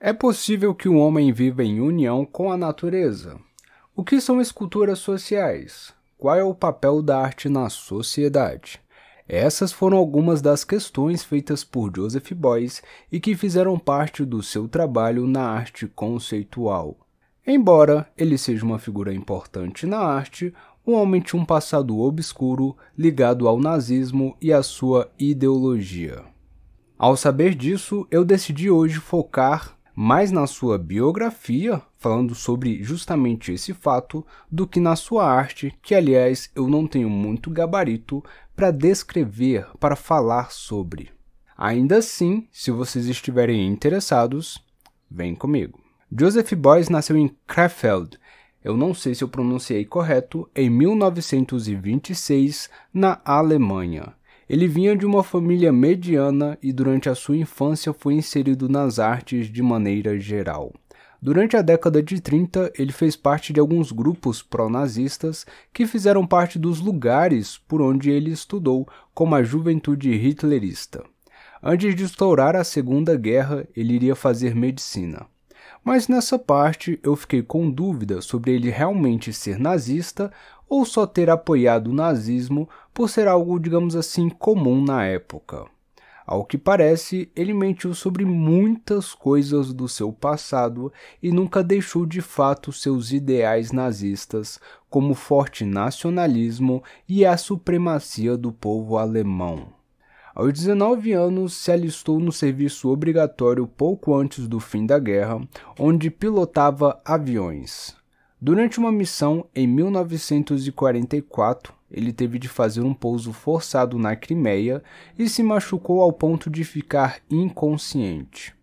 É possível que o um homem viva em união com a natureza. O que são esculturas sociais? Qual é o papel da arte na sociedade? Essas foram algumas das questões feitas por Joseph Beuys e que fizeram parte do seu trabalho na arte conceitual. Embora ele seja uma figura importante na arte, o homem tinha um passado obscuro ligado ao nazismo e à sua ideologia. Ao saber disso, eu decidi hoje focar mais na sua biografia, falando sobre justamente esse fato, do que na sua arte, que aliás eu não tenho muito gabarito para descrever, para falar sobre. Ainda assim, se vocês estiverem interessados, vem comigo. Joseph Beuys nasceu em Krefeld, eu não sei se eu pronunciei correto, em 1926, na Alemanha. Ele vinha de uma família mediana e durante a sua infância foi inserido nas artes de maneira geral. Durante a década de 30, ele fez parte de alguns grupos pró-nazistas que fizeram parte dos lugares por onde ele estudou, como a Juventude Hitlerista. Antes de estourar a Segunda Guerra, ele iria fazer medicina. Mas nessa parte eu fiquei com dúvida sobre ele realmente ser nazista ou só ter apoiado o nazismo por ser algo, digamos assim, comum na época. Ao que parece, ele mentiu sobre muitas coisas do seu passado e nunca deixou de fato seus ideais nazistas, como forte nacionalismo e a supremacia do povo alemão. Aos 19 anos, se alistou no serviço obrigatório pouco antes do fim da guerra, onde pilotava aviões. Durante uma missão em 1944, ele teve de fazer um pouso forçado na Crimeia e se machucou ao ponto de ficar inconsciente.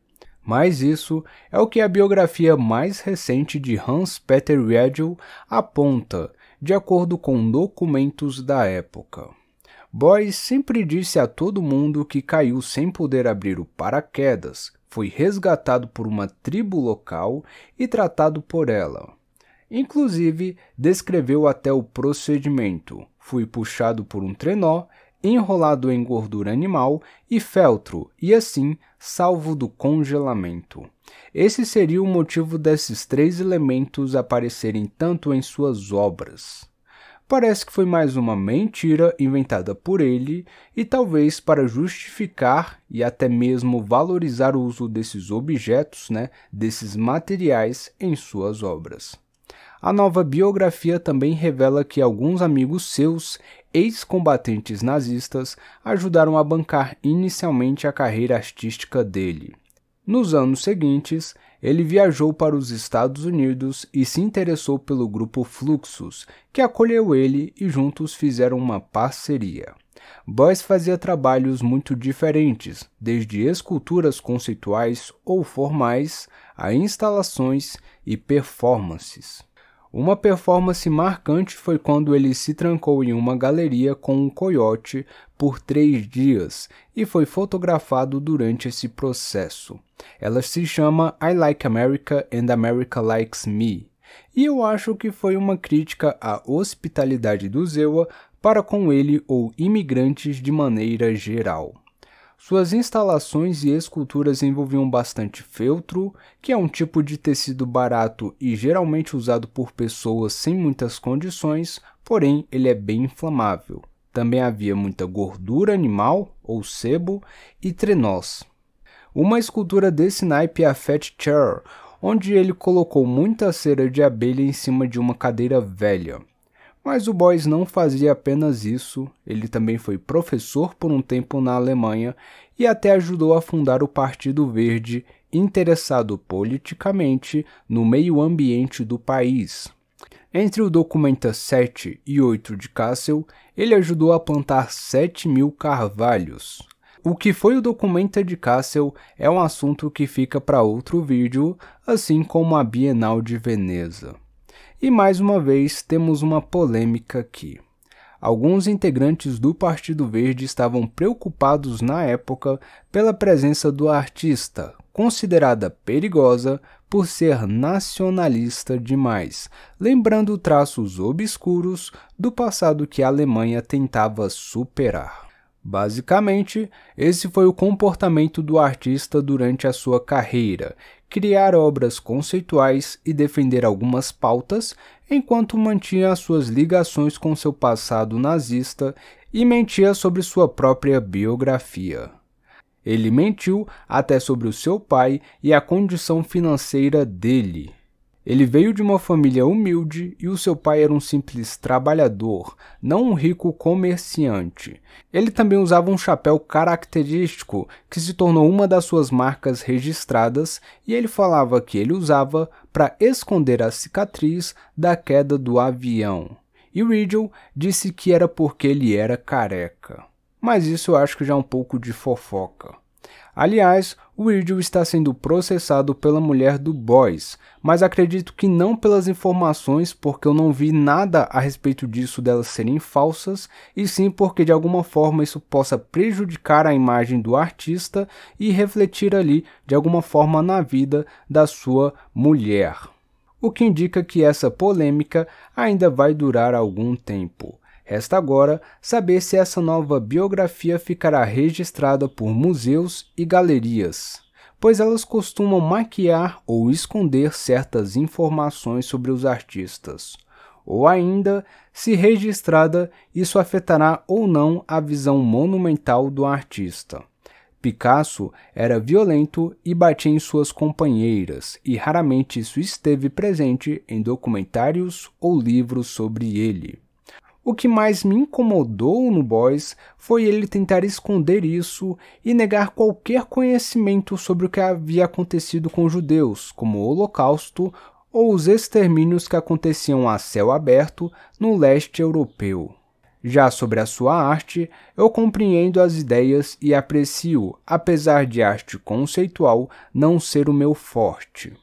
Mas isso é o que a biografia mais recente de Hans Peter Riedel aponta, de acordo com documentos da época. Boyce sempre disse a todo mundo que caiu sem poder abrir o paraquedas, foi resgatado por uma tribo local e tratado por ela. Inclusive, descreveu até o procedimento. Fui puxado por um trenó, enrolado em gordura animal e feltro, e assim salvo do congelamento. Esse seria o motivo desses três elementos aparecerem tanto em suas obras. Parece que foi mais uma mentira inventada por ele, e talvez para justificar e até mesmo valorizar o uso desses objetos, né, desses materiais em suas obras. A nova biografia também revela que alguns amigos seus, ex-combatentes nazistas, ajudaram a bancar inicialmente a carreira artística dele. Nos anos seguintes, ele viajou para os Estados Unidos e se interessou pelo grupo Fluxus, que acolheu ele e juntos fizeram uma parceria. Boyce fazia trabalhos muito diferentes, desde esculturas conceituais ou formais a instalações e performances. Uma performance marcante foi quando ele se trancou em uma galeria com um coiote por três dias e foi fotografado durante esse processo. Ela se chama I Like America and America Likes Me. E eu acho que foi uma crítica à hospitalidade do Zewa para com ele ou imigrantes de maneira geral. Suas instalações e esculturas envolviam bastante feltro, que é um tipo de tecido barato e geralmente usado por pessoas sem muitas condições, porém ele é bem inflamável. Também havia muita gordura animal, ou sebo, e trenós. Uma escultura desse naipe é a Fat Chair, onde ele colocou muita cera de abelha em cima de uma cadeira velha. Mas o Boys não fazia apenas isso, ele também foi professor por um tempo na Alemanha e até ajudou a fundar o Partido Verde, interessado politicamente no meio ambiente do país. Entre o documenta 7 e 8 de Kassel, ele ajudou a plantar 7 mil carvalhos. O que foi o documenta de Kassel é um assunto que fica para outro vídeo, assim como a Bienal de Veneza. E mais uma vez temos uma polêmica aqui. Alguns integrantes do Partido Verde estavam preocupados na época pela presença do artista, considerada perigosa por ser nacionalista demais, lembrando traços obscuros do passado que a Alemanha tentava superar. Basicamente, esse foi o comportamento do artista durante a sua carreira, criar obras conceituais e defender algumas pautas, enquanto mantinha suas ligações com seu passado nazista e mentia sobre sua própria biografia. Ele mentiu até sobre o seu pai e a condição financeira dele. Ele veio de uma família humilde e o seu pai era um simples trabalhador, não um rico comerciante. Ele também usava um chapéu característico que se tornou uma das suas marcas registradas e ele falava que ele usava para esconder a cicatriz da queda do avião. E Riddle disse que era porque ele era careca. Mas isso eu acho que já é um pouco de fofoca. Aliás, o Weirdo está sendo processado pela mulher do Boys, mas acredito que não pelas informações, porque eu não vi nada a respeito disso delas serem falsas, e sim porque de alguma forma isso possa prejudicar a imagem do artista e refletir ali de alguma forma na vida da sua mulher. O que indica que essa polêmica ainda vai durar algum tempo. Resta agora saber se essa nova biografia ficará registrada por museus e galerias, pois elas costumam maquiar ou esconder certas informações sobre os artistas. Ou ainda, se registrada, isso afetará ou não a visão monumental do artista. Picasso era violento e batia em suas companheiras, e raramente isso esteve presente em documentários ou livros sobre ele. O que mais me incomodou no Boys foi ele tentar esconder isso e negar qualquer conhecimento sobre o que havia acontecido com os judeus, como o Holocausto ou os extermínios que aconteciam a céu aberto no leste europeu. Já sobre a sua arte, eu compreendo as ideias e aprecio, apesar de arte conceitual não ser o meu forte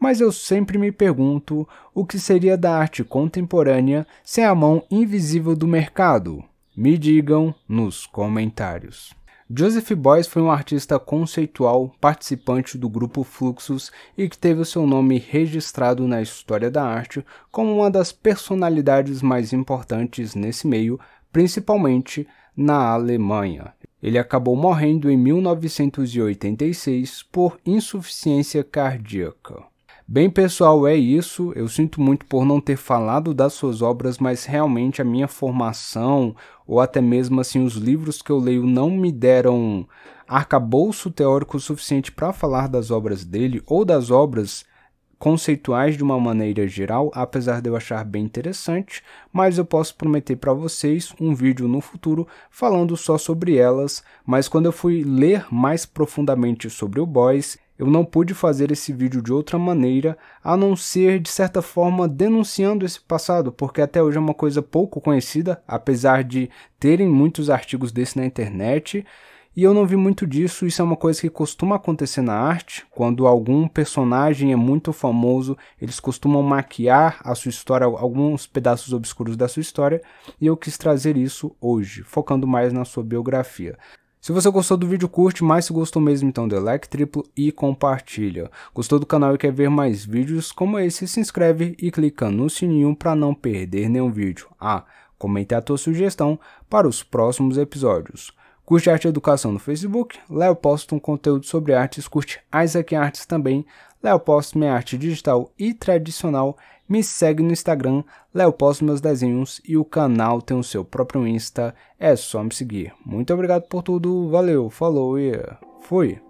mas eu sempre me pergunto o que seria da arte contemporânea sem a mão invisível do mercado? Me digam nos comentários. Joseph Beuys foi um artista conceitual, participante do grupo Fluxus e que teve o seu nome registrado na história da arte como uma das personalidades mais importantes nesse meio, principalmente na Alemanha. Ele acabou morrendo em 1986 por insuficiência cardíaca. Bem, pessoal, é isso. Eu sinto muito por não ter falado das suas obras, mas realmente a minha formação, ou até mesmo assim os livros que eu leio, não me deram arcabouço teórico suficiente para falar das obras dele ou das obras conceituais de uma maneira geral, apesar de eu achar bem interessante, mas eu posso prometer para vocês um vídeo no futuro falando só sobre elas, mas quando eu fui ler mais profundamente sobre o Boyce, eu não pude fazer esse vídeo de outra maneira a não ser de certa forma denunciando esse passado, porque até hoje é uma coisa pouco conhecida, apesar de terem muitos artigos desse na internet. E eu não vi muito disso, isso é uma coisa que costuma acontecer na arte, quando algum personagem é muito famoso, eles costumam maquiar a sua história, alguns pedaços obscuros da sua história, e eu quis trazer isso hoje, focando mais na sua biografia. Se você gostou do vídeo, curte, mas se gostou mesmo, então dê like triplo e compartilha. Gostou do canal e quer ver mais vídeos como esse, se inscreve e clica no sininho para não perder nenhum vídeo. Ah, comente a tua sugestão para os próximos episódios. Curte Arte Educação no Facebook, Léo posta um conteúdo sobre artes, curte Isaac Artes também, Léo posta minha arte digital e tradicional me segue no Instagram, posto Meus Desenhos, e o canal tem o seu próprio Insta, é só me seguir. Muito obrigado por tudo, valeu, falou e fui!